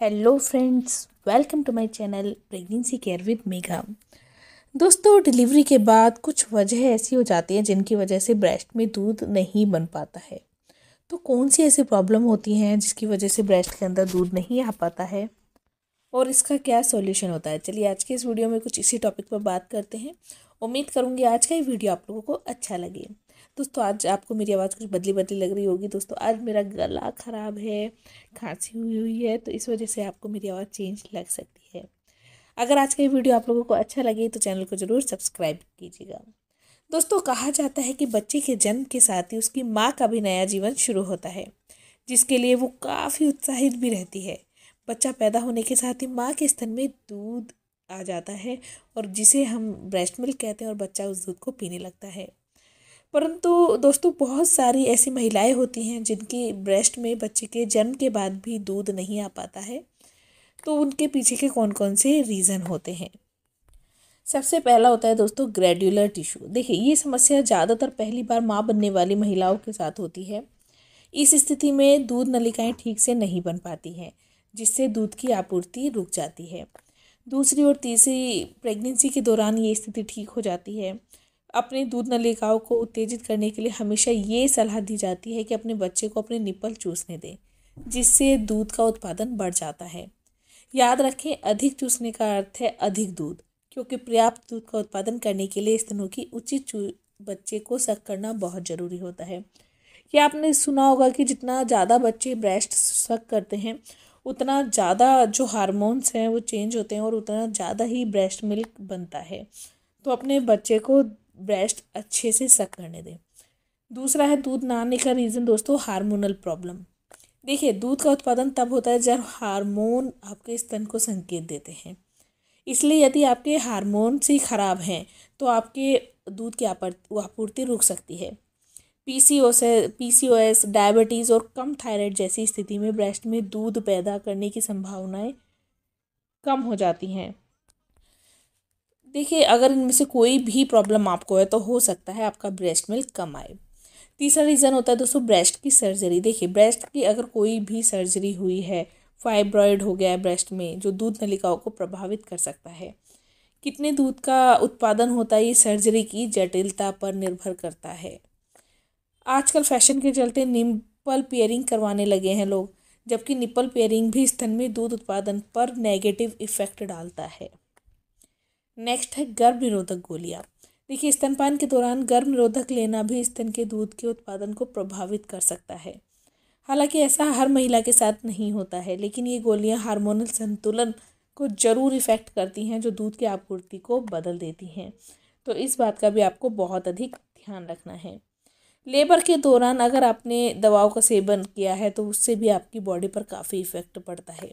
hello friends welcome to my channel pregnancy care with Megha दोस्तों delivery के बाद कुछ वजह ऐसी हो जाती हैं जिनकी वजह से ब्रेस्ट में दूध नहीं बन पाता है तो कौन सी ऐसी प्रॉब्लम होती हैं जिसकी वजह से ब्रेस्ट के अंदर दूध नहीं आ पाता है और इसका क्या सॉल्यूशन होता है चलिए आज के इस वीडियो में कुछ इसी टॉपिक पर बात करते हैं उम्मीद करूँगी आज का ये वीडियो आप लोगों को अच्छा लगे दोस्तों आज आपको मेरी आवाज़ कुछ बदली बदली लग रही होगी दोस्तों आज मेरा गला ख़राब है खांसी हुई हुई है तो इस वजह से आपको मेरी आवाज़ चेंज लग सकती है अगर आज का ये वीडियो आप लोगों को अच्छा लगे तो चैनल को ज़रूर सब्सक्राइब कीजिएगा दोस्तों कहा जाता है कि बच्चे के जन्म के साथ ही उसकी माँ का भी नया जीवन शुरू होता है जिसके लिए वो काफ़ी उत्साहित भी रहती है बच्चा पैदा होने के साथ ही माँ के स्तन में दूध आ जाता है और जिसे हम ब्रेस्ट मिल्क कहते हैं और बच्चा उस दूध को पीने लगता है परंतु दोस्तों बहुत सारी ऐसी महिलाएं होती हैं जिनकी ब्रेस्ट में बच्चे के जन्म के बाद भी दूध नहीं आ पाता है तो उनके पीछे के कौन कौन से रीज़न होते हैं सबसे पहला होता है दोस्तों ग्रेड्यूलर टिश्यू देखिए ये समस्या ज़्यादातर पहली बार माँ बनने वाली महिलाओं के साथ होती है इस स्थिति में दूध नलिकाएं ठीक से नहीं बन पाती हैं जिससे दूध की आपूर्ति रुक जाती है दूसरी और तीसरी प्रेगनेंसी के दौरान ये स्थिति ठीक हो जाती है अपने दूध नलिकाओं को उत्तेजित करने के लिए हमेशा ये सलाह दी जाती है कि अपने बच्चे को अपने निप्पल चूसने दें जिससे दूध का उत्पादन बढ़ जाता है याद रखें अधिक चूसने का अर्थ है अधिक दूध क्योंकि पर्याप्त दूध का उत्पादन करने के लिए स्तनों की उचित बच्चे को सक करना बहुत ज़रूरी होता है या आपने सुना होगा कि जितना ज़्यादा बच्चे ब्रेस्ट सक करते हैं उतना ज़्यादा जो हार्मोन्स हैं वो चेंज होते हैं और उतना ज़्यादा ही ब्रेस्ट मिल्क बनता है तो अपने बच्चे को ब्रेस्ट अच्छे से सक करने दें दूसरा है दूध ना आने का रीज़न दोस्तों हार्मोनल प्रॉब्लम देखिए दूध का उत्पादन तब होता है जब हार्मोन आपके स्तन को संकेत देते हैं इसलिए यदि आपके हार्मोन से ख़राब हैं तो आपके दूध की आपूर्ति रुक सकती है पी सी डायबिटीज़ और कम थायराइड जैसी स्थिति में ब्रेस्ट में दूध पैदा करने की संभावनाएं कम हो जाती हैं देखिए अगर इनमें से कोई भी प्रॉब्लम आपको है तो हो सकता है आपका ब्रेस्ट मिल्क कम आए तीसरा रीज़न होता है दोस्तों ब्रेस्ट की सर्जरी देखिए ब्रेस्ट की अगर कोई भी सर्जरी हुई है फाइब्रॉयड हो गया है ब्रेस्ट में जो दूध नलिकाओं को प्रभावित कर सकता है कितने दूध का उत्पादन होता है ये सर्जरी की जटिलता पर निर्भर करता है आजकल फैशन के चलते निम्पल पेयरिंग करवाने लगे हैं लोग जबकि निप्पल पेयरिंग भी स्तन में दूध उत्पादन पर नेगेटिव इफेक्ट डालता है नेक्स्ट है गर्भ निरोधक गोलियाँ देखिए स्तनपान के दौरान गर्भ निरोधक लेना भी स्तन के दूध के उत्पादन को प्रभावित कर सकता है हालांकि ऐसा हर महिला के साथ नहीं होता है लेकिन ये गोलियां हार्मोनल संतुलन को ज़रूर इफ़ेक्ट करती हैं जो दूध की आपूर्ति को बदल देती हैं तो इस बात का भी आपको बहुत अधिक ध्यान रखना है लेबर के दौरान अगर आपने दवाओं का सेवन किया है तो उससे भी आपकी बॉडी पर काफ़ी इफ़ेक्ट पड़ता है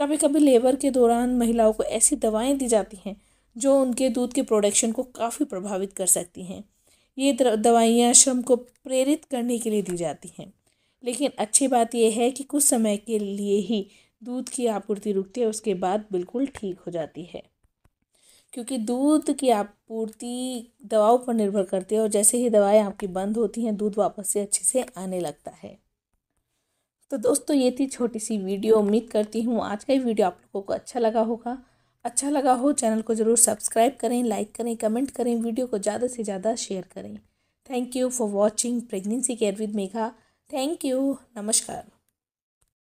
कभी कभी लेबर के दौरान महिलाओं को ऐसी दवाएं दी जाती हैं जो उनके दूध के प्रोडक्शन को काफ़ी प्रभावित कर सकती हैं ये दवाइयाँ श्रम को प्रेरित करने के लिए दी जाती हैं लेकिन अच्छी बात यह है कि कुछ समय के लिए ही दूध की आपूर्ति रुकती है उसके बाद बिल्कुल ठीक हो जाती है क्योंकि दूध की आपूर्ति दवाओं पर निर्भर करती है और जैसे ही दवाएं आपकी बंद होती हैं दूध वापस से अच्छे से आने लगता है तो दोस्तों ये थी छोटी सी वीडियो उम्मीद करती हूँ आज का ये वीडियो आप लोगों को अच्छा लगा होगा अच्छा लगा हो चैनल को ज़रूर सब्सक्राइब करें लाइक करें कमेंट करें वीडियो को ज़्यादा से ज़्यादा शेयर करें thank you for watching pregnancy care with Megha thank you नमस्कार